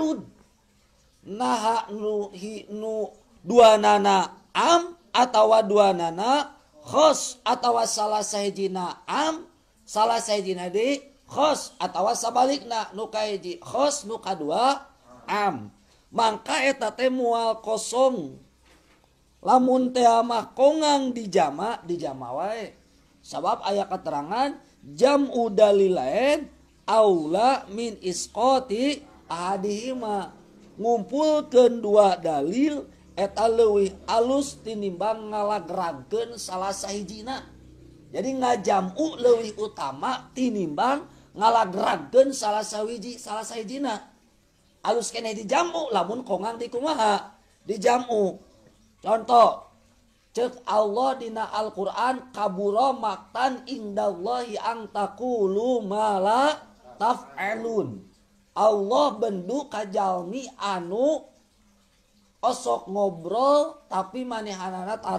ud nah nuhi dua nana am at nanas atau salah am salahjins ataubalikska am maka eta tem kosong lamunemah kongang di Jamaah di Jamawai sabab ayaah keterangan jammu dalila aula min iskoti hadima ngumpul kedua dalil eteta lewih alus tinimbang ngalah granken salah Sayji jadi nga jamuk lewih utama tinimbang ngalah granken salah sawiji salah Sayji halus kenya di jammuk lamun kongantikumaha dijauk contoh cek Allah dina Alquran kabullah makantan indahallah yangang takkulu mala taf Erun Allah bend kajjalmi anu osok ngobrol tapi manehanant a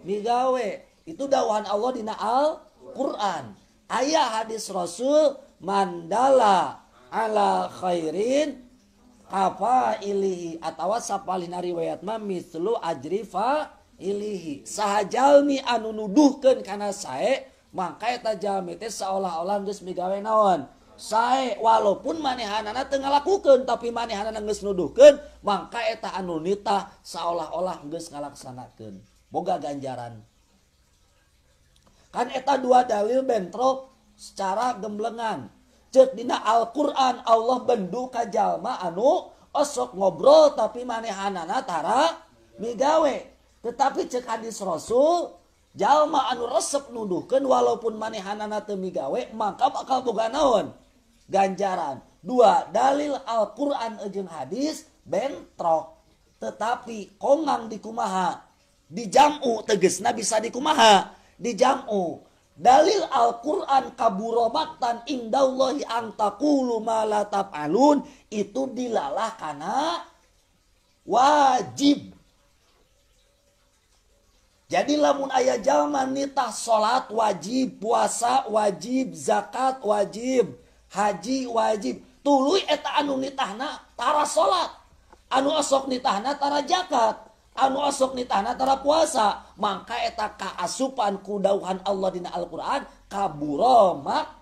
digawe itu dakuhan Allah dina al Quran Ayah hadits rassul mandala alakhinhi atauariwayatmalu ajrifahilihi sahjalmi anu nuduhkan karena saya maka tajam seolah-olah dus digawe naon. walaupun manehana ngalakkuken tapi mane nuduhken maka etaanunita seolah-olah ngalakanaken boga ganjaran kan eta dua dalil bentrok secara gemblengan jedina Alquran Allah bendnduuka jalma anu osok ngobrol tapi manehanatara ni gawe tetapi cekhais rasul jalmaanu resep nuduhken walaupun manehanaana gawe makakalku gan naon ganjaran dua dalil Al-Quran ejeng hadis bentrok tetapi kongang di kumaha di jamu tegesna bisa di kumaha di jamu dalil Al-Quran kaburobatan indaullahi antakulu malatab alun itu dilalah karena wajib jadi lamun ayah jaman nitah sholat wajib, puasa wajib, zakat wajib, tinggal Haji wajib tulu eta anu nitahnatara salat anu asok nitahana tara jakat anu osok niana tara puasa maka eta kaasupan kudahan Allah dina Alquran kabumak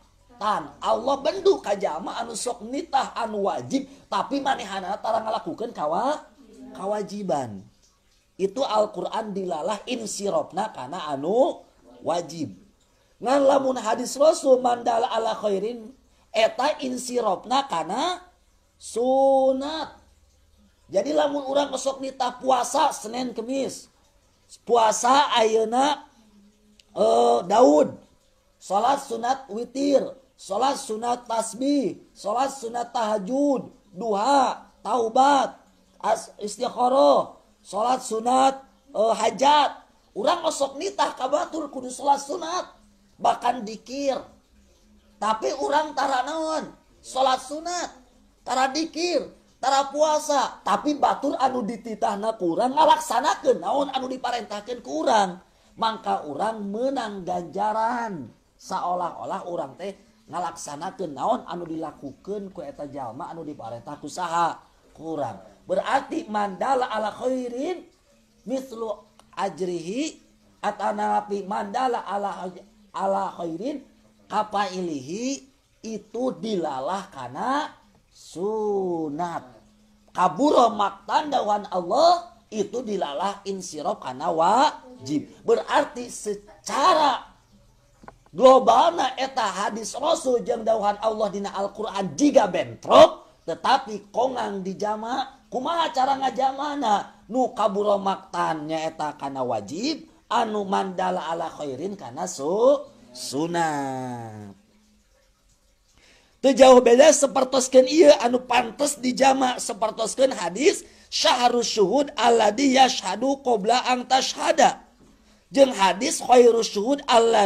tan Allah bentukndu kajma anu sook nitah anu wajib tapi manehanatara lakukan ka kawajiban itu Alquran dilalah in siobna karena anu wajibnganlah muna hadits rasul Man akhoin in siropna karena sunat jadi laun-rang sosok nitah puasa Senin kemis puasa ayena eh, Daud salat sunat witir salat sunat tasbih salat sunat tahajud dua Taubat istighqaoh salat sunat eh, hajat orang osok nitahkabatul Kudus salalat sunat bahkan dikir dan tapi u-tara naon salat sunattaradzikirtara puasa tapi baktur anu ditittahap kurang nalakana ke naun anu diparentaahkan kurang Mangka orang menanggajaran seolah-olah orang teh nalaksana ke naon anu dilakukan ku eta jalma anu diparetah usaha kurang berarti mandala alakhoirin mistluk Arihi Atanapi mandala Allah akhoin, apa Iilihi itu dilalah karena sunat kamaktan dawan Allah itu dilalah in siro Kan wajib berarti secara global nah eta hadis rasul jamdauhan Allah dina Alquran jika bentrok tetapi konang dijamaah kuma acara ngajak mana nukabulomaktannyaetakana wajib anu Manla alakhoirin karena su sunnah terjauh beda sepertosken anu pantas dijama sepertosken hadis syhar alblada hadiskhoirbla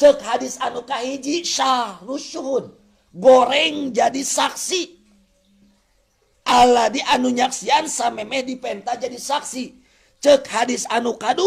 cek hadis anujiah goreng jadi saksi Allah dia anunyasame dipenta jadi saksi cek hadis anuukadu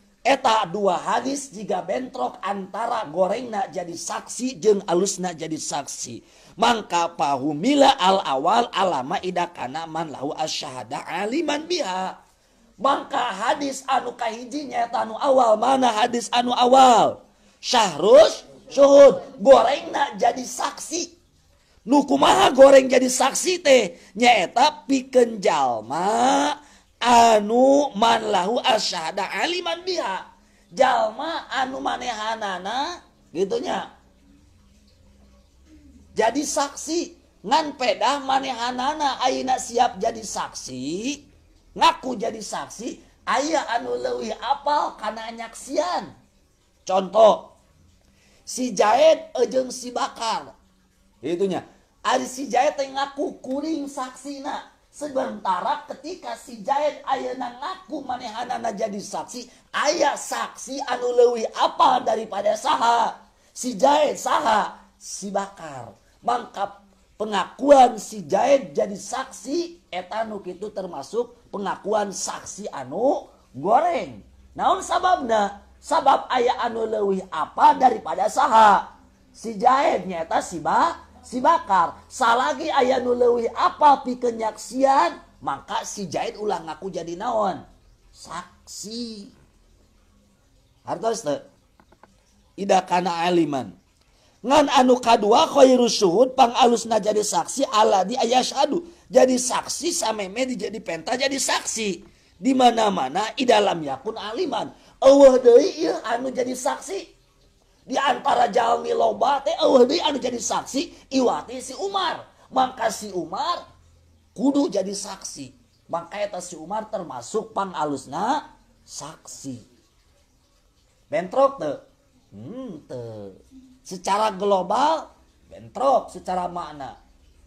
eta dua hadis jika bentrok antara gorengna jadi saksi jeung alusna jadi saksi Ma pahumil al-awal alama da kanaman la asyda Aliman biha Bangka hadis anuukahiji nyatanu awal mana hadis anu awal Syahrus suhud gorengna jadi saksi nuku ma goreng jadi saksi teh nyaeta pikenjalma anu manlahu Aliha jalma anu manehan nana gitunya jadi saksi ngan pedah manehan nana aak siap jadi saksi ngaku jadi saksi ayaah anu lewih a apa karena aaksian contoh sijaht ujeng si bakal itunya sijah yang ngaku kuring saksi na sebentar ketika sijahit aya ngaku mane anak jadi saksi ayaah saksi anu Lewih apa daripada sah sijahit saha sibakar bangkap pengakuan sijahit jadi saksi etanuk itu termasuk pengakuan saksi anu goreng namun sababnya sabab ayaah anu Lewih apa daripada sah sijahitnyaeta sibakar baar salah lagi ayah nulewih apa pi kenyaaksiian maka sijahit ulang aku jadi naon saksi Alimankho jadi saksi Allah di ayas Aduh jadi saksi sampai medi jadi penta jadi saksi dimana-mana I dalam yakun Aliman Oh anu jadi saksi di antara Jami loba teh eueuh deui anu jadi saksi iwati si Umar maka si Umar kudu jadi saksi maka eta si Umar termasuk pang alusna saksi bentrok teu hmm teu secara global bentrok secara makna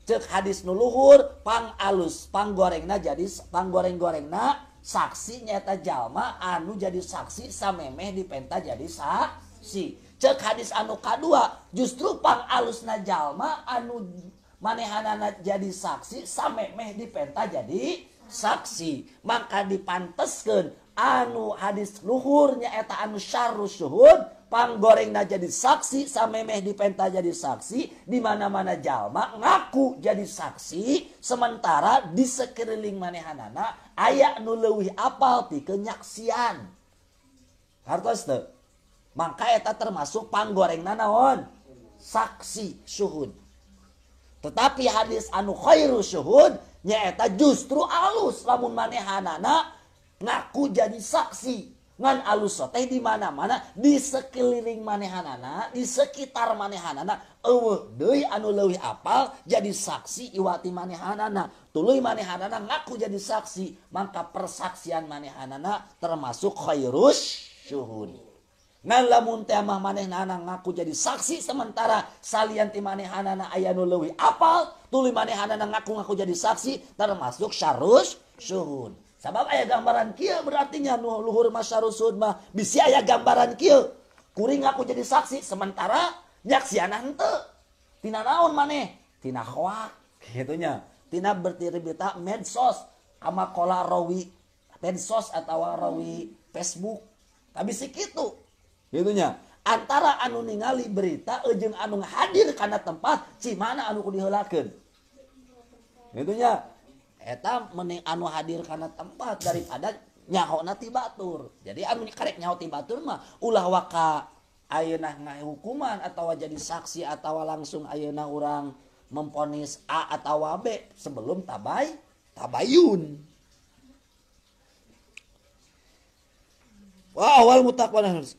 cek hadis nuluhur pang alus pang gorengna jadi pang goreng gorengna saksi nyata jalma anu jadi saksi samemeh dipenta jadi saksi cek hadis anu K2 justrupang alusna Jalma anu manehan jadi saksi sampai Meh dipenta jadi saksi maka dipantesken anu haditsluhurnyaeta Anu Sy suhupang gorengna jadi saksi sampai Meh dipenta jadi saksi dimana-mana jalma ngaku jadi saksi sementara disekeliling manehan anak aya nulewih apalti kenyaaksiian hartas the makaeta termasukpanggoreng nanaon saksi suhun tetapi hadits anukhoir sunyata justru alus laun manehan ngaku jadi saksiluste di mana-mana disekeliling manehanana di sekitar manehan an apal jadi saksi iwati manehan manehan ngaku jadi saksi maka persaksian manehanana termasuk khoirus suhun ngan lamun teh mah maneh nana ngaku jadi saksi sementara salian ti maneh anana ayanu leuwih apal tuli maneh anana ngaku ngaku jadi saksi termasuk syarus syuhud sebab aya gambaran kia berarti nya luhur mah syarus syuhud mah bisi aya gambaran kia kuring ngaku jadi saksi sementara anak henteu tina naon maneh tina khoak kitu nya tina bertiri berita medsos ama kola rawi medsos atau rawi Facebook tapi sikit tuh, itunya antara anu ningali berita ujung anu hadir karena tempat mana annya etam anu hadir karena tempat daripada nyakho natibatur jadi anu nya ulah waka a hukuman atau jadi saksi atautawa langsung ayeuna orang memponis a atau waek sebelum tabaiunwal mu harus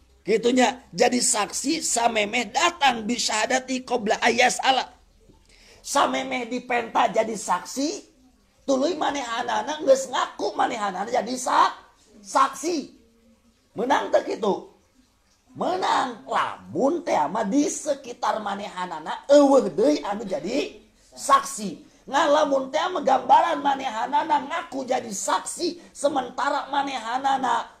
nya jadi saksi Sammeh datang bisa ada di kobla ayas a Sammeh dipenta jadi saksi tulu manehan ngaku manehan jadi saksi menang itu menangkla bunte ama di sekitar manehan jadi saksi ngalah megambaran manehan ngaku jadi saksi sementara manehana anak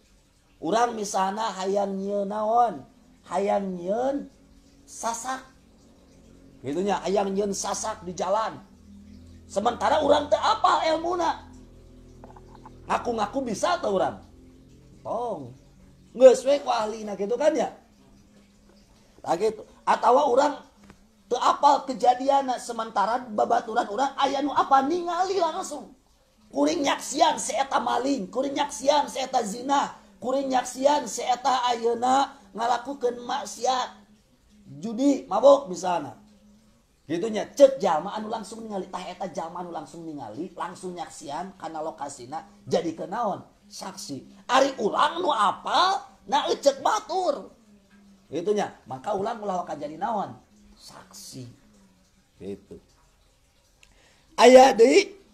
orang misalnya hayang nyeun naon hayang nyeun sasak gitunya hayang nyeun sasak di jalan sementara orang teh apal ilmuna ngaku-ngaku bisa tuh orang tong geus we ku ahli gitu kan ya nah gitu atau orang teu apal kejadian sementara babaturan orang aya nu apa ningali langsung kuring nyaksian si eta maling kuring nyaksian si eta zina yaksan seta ayeuna lakukan maksiat judi mabok di sana itunya cek zamanmaan langsung nyali taeta zamanu langsung ningali langsung nyaaksian karena lokasi na jadi kenaon saksi Ari ulangmu apa cetur itunya maka ulanglaw jadi nawan saksi itu ayaah di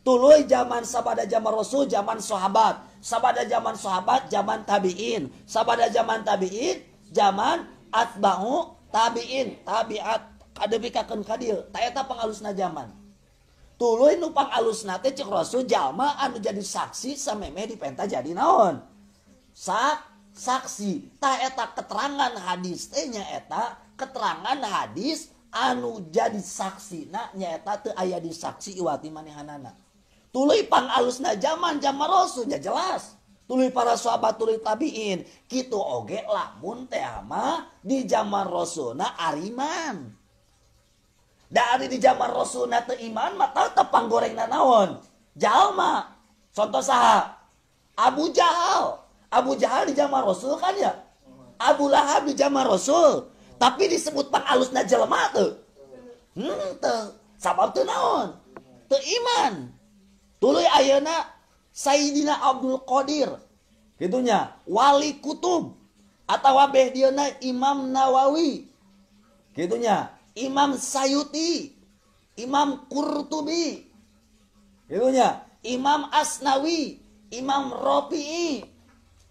Tuloy zaman sabada zaman Rasul, zaman sahabat. Sabada zaman sahabat, zaman tabi'in. Sabada zaman tabi'in, zaman atba'u tabi'in. Tabi'at. Kadebikakan kadir. Tayata pengalusna zaman. Tuloy nupang alusna teh cek Rasul jalma anu jadi saksi sameme penta jadi naon. Sak, saksi. Taeta keterangan hadis teh nyaeta keterangan hadis anu jadi saksi nak nyaeta teu aya di saksi iwati manehanana. Tuluy alusna zaman zaman rasulnya jelas. Tuli para sahabat tuli tabiin. Kitu oge lamun teh di zaman na ariman. Dari di zaman na teu iman mata tepang gorengna naon? Jalma. Contoh saha? Abu Jahal. Abu Jahal di zaman rasul kan ya? Abu Lahab di zaman rasul. Tapi disebut alusna jelema tuh. Hmm, tuh, Sabab tuh naon? tuh iman tuluy ya, ayana Sayyidina Abdul Qadir gitunya wali kutub atau beh dieuna Imam Nawawi gitunya Imam Sayuti Imam Qurtubi gitunya Imam Asnawi Imam Rafi'i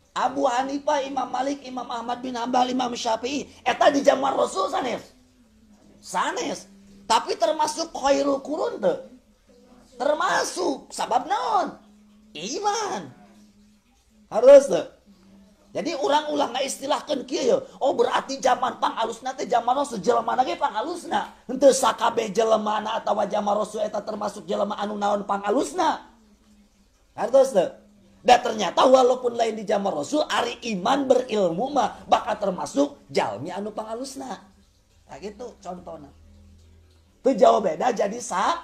Abu Hanifah, Imam Malik, Imam Ahmad bin Hambal, Imam Syafi'i. Eta di zaman Rasul sanes. Sanes. Tapi termasuk khairu kurun tuh termasuk sabab non iman harus tuh jadi orang-ulang nggak istilahkan kia ya? oh berarti zaman pang alusna teh zaman rasul jelema nage pang alusna ente sakabe jelema na atawa zaman rasul eta termasuk jelema anu naon pang alusna harus tuh dan ternyata walaupun lain di zaman rasul ari iman berilmu mah bakal termasuk jalmi anu pang nah gitu contohnya itu jauh beda jadi sa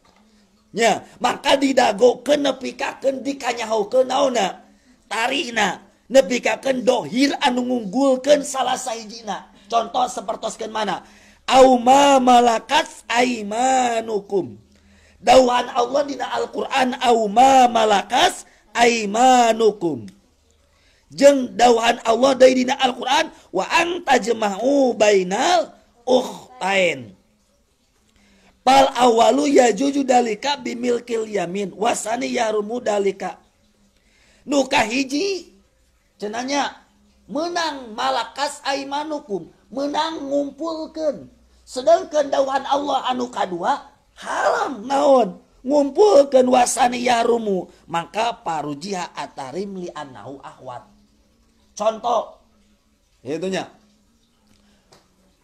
Ya, maka didago ke nepikakan dikanyahau ke naona. Tarina, nepikakan dohir anu ngunggulkan salah saijina. Contoh sepertoskan mana? Auma malakas aimanukum. Dauhan Allah dina Al-Quran. Auma malakas aimanukum. Jeng dauhan Allah dari dina Al-Quran. Wa anta jema'u bainal ukhtain. alu ya julika bimilmin wasanilika nuka hiji cenanya menang malakas ayman hukum menang ngumpulkan sedang keuan Allah anuka dua halam naon ngumpulken wasaniyarumu maka paru jiha atari awat contoh itunya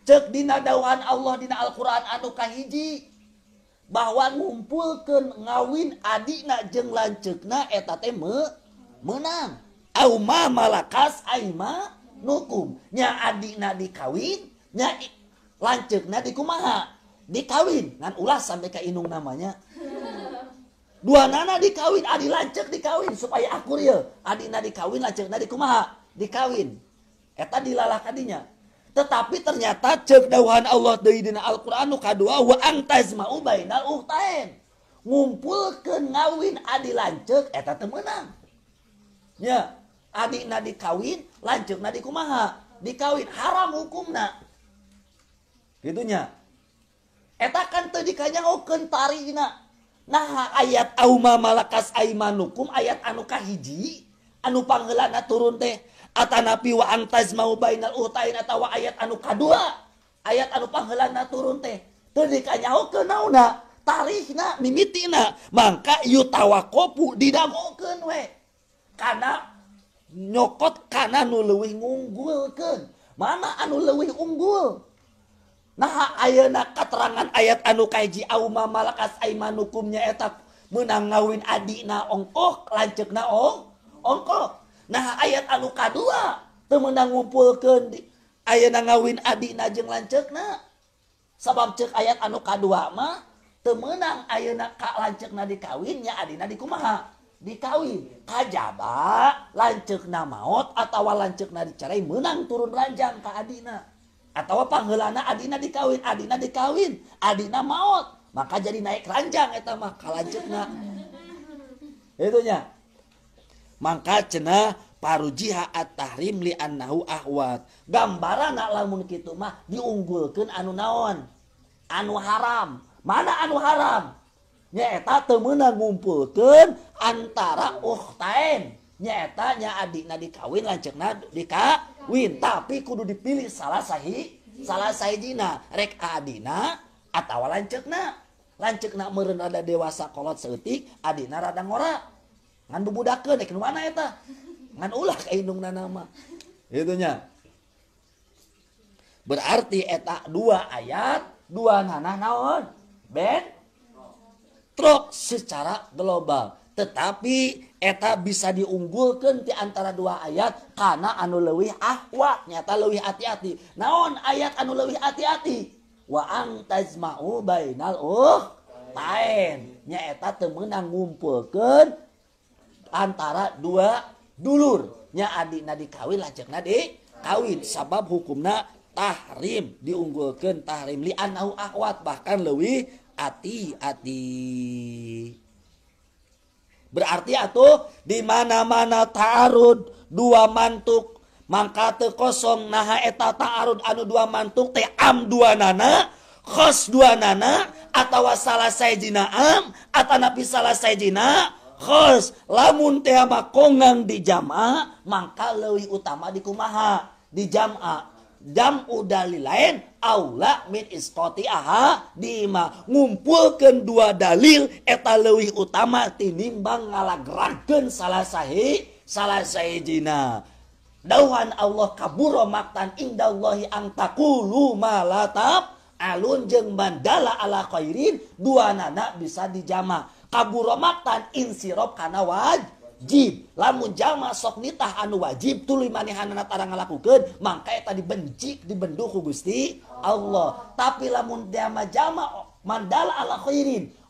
dinwan Allah di Alquran ataukahiji bahwa ngumpul ke ngawin adik najeng lancek na eta teme menangaka hukumnya adik na di kawinnya lancek na dimaha dikawin Na lah sampai ka Inung namanya dua nana di kawin Adi lancek di kawin supaya aku ya adik di kawin lance na dimaha di kawin tadi dilalah tadinya tapi ternyata cekdahan Allahyidina Alquran ngumpul kewin a lanceeta temenang ya adik na di kawin la naku maha dikawin haram hukum itunya etakannya na ayatuma malaakaman hukum ayat anu kahiji anupangggela nggak turun teh Atana piwa antas mau baial utain tawa ayat anu kadu ayat anu panlang na turun tehnya ke y ko nyokotkana nu luwih unggul mana anu lewih unggul na aya na katerangan ayat anu kaji auma malaaka ayman hukumnya etap men ngawin adik na ongkoh lancek naong ongko. ayat aluka2 temenang ngupul ke ayena ngawin Adinajeng lancekna sabang cek ayat anuka2ma temenang a Ka lancek na dikawinnya Adina dikuma dikawintaj lancekna maut atautawa lancekna dicarai menang turun ranjang ke Adina ataupanggelana Adina dikawin Adina dikawin Adina maut maka jadi naik ranjang itu maka lance itunya Ma cena paru jiha attari linawad gambaran anak lamun gitu mah diunggulkan anu-naon anu haram mana anu haram nyata temenang ngumpulkan antara uhtain nyetanya Aadik dikawin lance na dika win tapi kudu dipilih salah Shahi salah sayazina Reka Adina atawa lancena lancek na meada dewasa kolot seletik Adinaradadangorang berarti etak dua ayat dua na naon truk secara global tetapi eta bisa diunggul kenti antara dua ayat karena anu lewih awa ah, nyata lebih hati-hati naon ayat anu lewih hati-hati waangnyaeta temenang ngumpul kenti antara dua dulurnya adik nadi kawin lajeng nadi kawin sabab hukumna tahrim diunggulkan tahrim li anahu akhwat bahkan lebih ati ati berarti atau di mana mana taarud dua mantuk mangka te kosong naha eta taarud anu dua mantuk teh am dua nana khos dua nana atau salah saya jina am atau napi salah saya jina Kh lamun kongang dijama Mangka lewih utama di kumaha di jamma jam u dalli lain A istiaha dima ngumpul kedua dalil eta lewih utama tinimbang ngalagraken salah Shahi salahzina Dawuhan Allah kamaktan indahallahhi angtakulu malaap alun jengmbala alakhoin dua anak bisa dijamaah. maktan lamunma so nitah anu wajib tuku maka tadi bencik diben Gusti Allah tapi lamunma man a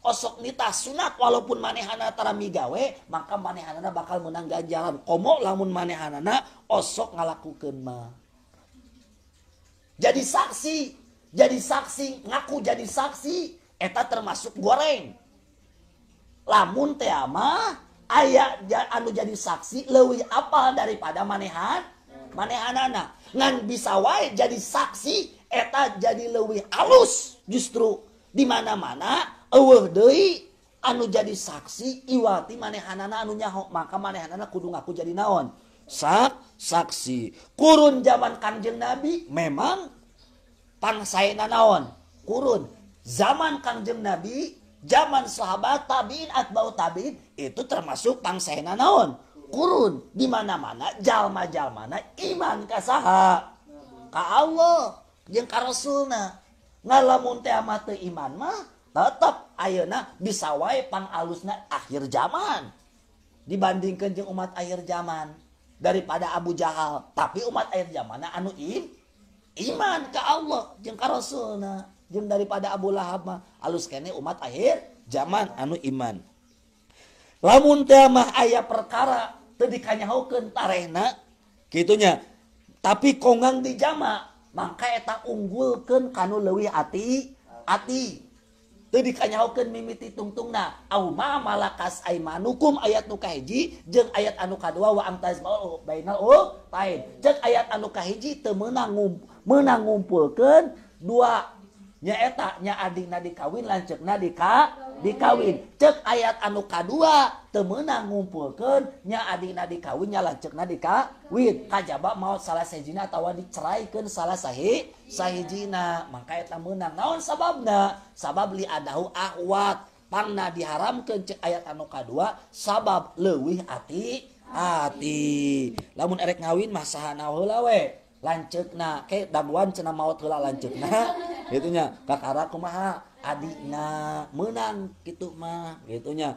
osok nita sunat walaupun manehhana gawe maka manehan bakal menangga jalan lamun manehan osok ngalaku ke jadi saksi jadi saksi ngaku jadi saksi eta termasuk goreng munte ama ayaah anu jadi saksi lewih apa daripada manehan manehanan ngan bisa wa jadi saksi eta jadi lebihwih alus justru dimana-mana anu jadi saksi iwati manehan annya maka manhanung aku jadi naon saksi kurun zaman Kang Jeng nabi memangpangsa naon kurun zaman Kang Je nabi yang zaman sahabat tabiatbau tabi itu termasukpangena naon kurun dimana-mana jalma-jal mana iman kasa Kawal karosna ngala iman mah tetap ayeuna bisawapang alusna akhir zaman dibandingkan jeng umat air zaman daripada Abu Jahal tapi umat air zaman anuin iman ke Allah jeng karosnah yang daripada Abulah aluskan umat akhir zaman anu Iman lamun temamah ayat perkara tadidikanyahukentarena gitunya tapi kongang dijamaah maka tak unggulkan kamu lewih hati hatidikanyahu mimiti tungtung nah hukum ayat nuji ayat anuka ayat anjimenang menangumpulkan dua yang etaknya adik na di kawin lance na dika dikawin cek ayat anuka2 temenang ngumpulkan nya adik na di kawinnya lance na dika ka jabab maut salah seji tawa diceraken salah Shahi sahhijina maka menang naon sababda sabab beli adahu awat panna diharam ke cek ayat anuka2 sabab lewih hati hati namunmun ererek ngawin mas nalawwe La na kek dauan senam maut lanjut na gitunyakak akuma aadik menang gitumah gitunya